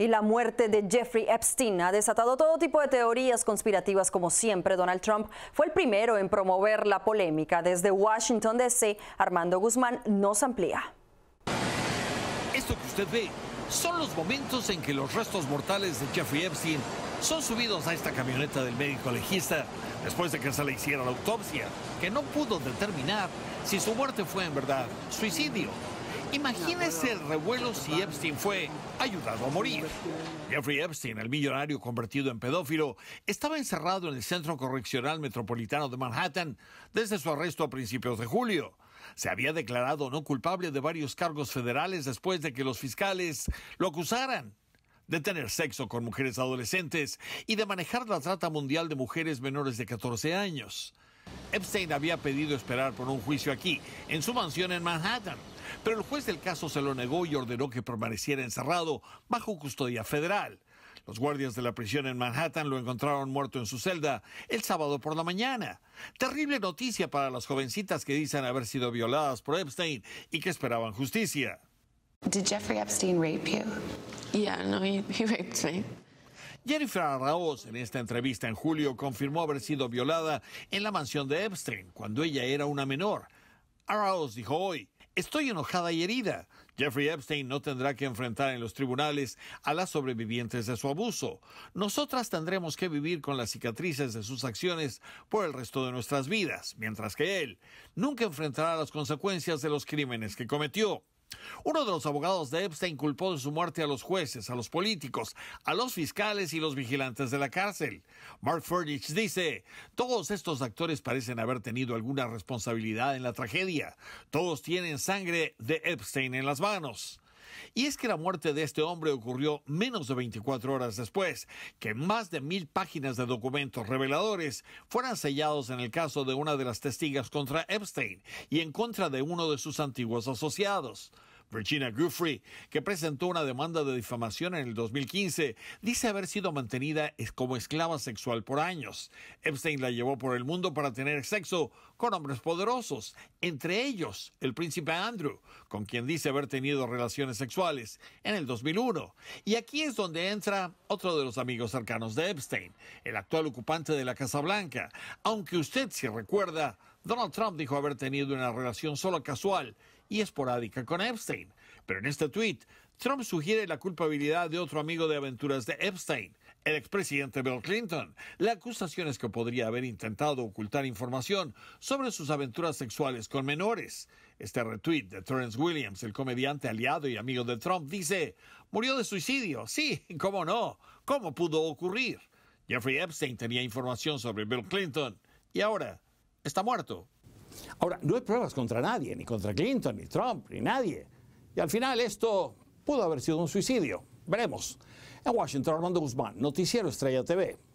y la muerte de Jeffrey Epstein ha desatado todo tipo de teorías conspirativas como siempre. Donald Trump fue el primero en promover la polémica. Desde Washington DC, Armando Guzmán nos amplía. Esto que usted ve son los momentos en que los restos mortales de Jeffrey Epstein son subidos a esta camioneta del médico legista después de que se le hiciera la autopsia, que no pudo determinar si su muerte fue en verdad suicidio Imagínese el revuelo si Epstein fue ayudado a morir. Jeffrey Epstein, el millonario convertido en pedófilo, estaba encerrado en el Centro Correccional Metropolitano de Manhattan desde su arresto a principios de julio. Se había declarado no culpable de varios cargos federales después de que los fiscales lo acusaran de tener sexo con mujeres adolescentes y de manejar la trata mundial de mujeres menores de 14 años. Epstein había pedido esperar por un juicio aquí, en su mansión en Manhattan, pero el juez del caso se lo negó y ordenó que permaneciera encerrado bajo custodia federal. Los guardias de la prisión en Manhattan lo encontraron muerto en su celda el sábado por la mañana. Terrible noticia para las jovencitas que dicen haber sido violadas por Epstein y que esperaban justicia. Did Jeffrey Epstein rape you? Yeah, no, he, raped me. Jennifer Arraoz en esta entrevista en julio confirmó haber sido violada en la mansión de Epstein cuando ella era una menor. Arraoz dijo hoy, Estoy enojada y herida. Jeffrey Epstein no tendrá que enfrentar en los tribunales a las sobrevivientes de su abuso. Nosotras tendremos que vivir con las cicatrices de sus acciones por el resto de nuestras vidas, mientras que él nunca enfrentará las consecuencias de los crímenes que cometió. Uno de los abogados de Epstein culpó de su muerte a los jueces, a los políticos, a los fiscales y los vigilantes de la cárcel. Mark Furnish dice, todos estos actores parecen haber tenido alguna responsabilidad en la tragedia. Todos tienen sangre de Epstein en las manos. Y es que la muerte de este hombre ocurrió menos de 24 horas después que más de mil páginas de documentos reveladores fueran sellados en el caso de una de las testigas contra Epstein y en contra de uno de sus antiguos asociados. Virginia Guffrey, que presentó una demanda de difamación en el 2015, dice haber sido mantenida como esclava sexual por años. Epstein la llevó por el mundo para tener sexo con hombres poderosos, entre ellos el príncipe Andrew, con quien dice haber tenido relaciones sexuales en el 2001. Y aquí es donde entra otro de los amigos cercanos de Epstein, el actual ocupante de la Casa Blanca. Aunque usted, se recuerda, Donald Trump dijo haber tenido una relación solo casual y esporádica con Epstein. Pero en este tweet, Trump sugiere la culpabilidad de otro amigo de aventuras de Epstein, el expresidente Bill Clinton. La acusación es que podría haber intentado ocultar información sobre sus aventuras sexuales con menores. Este retweet de Terence Williams, el comediante aliado y amigo de Trump, dice, murió de suicidio. Sí, ¿cómo no? ¿Cómo pudo ocurrir? Jeffrey Epstein tenía información sobre Bill Clinton y ahora está muerto. Ahora, no hay pruebas contra nadie, ni contra Clinton, ni Trump, ni nadie. Y al final esto pudo haber sido un suicidio. Veremos. En Washington, Armando Guzmán, Noticiero Estrella TV.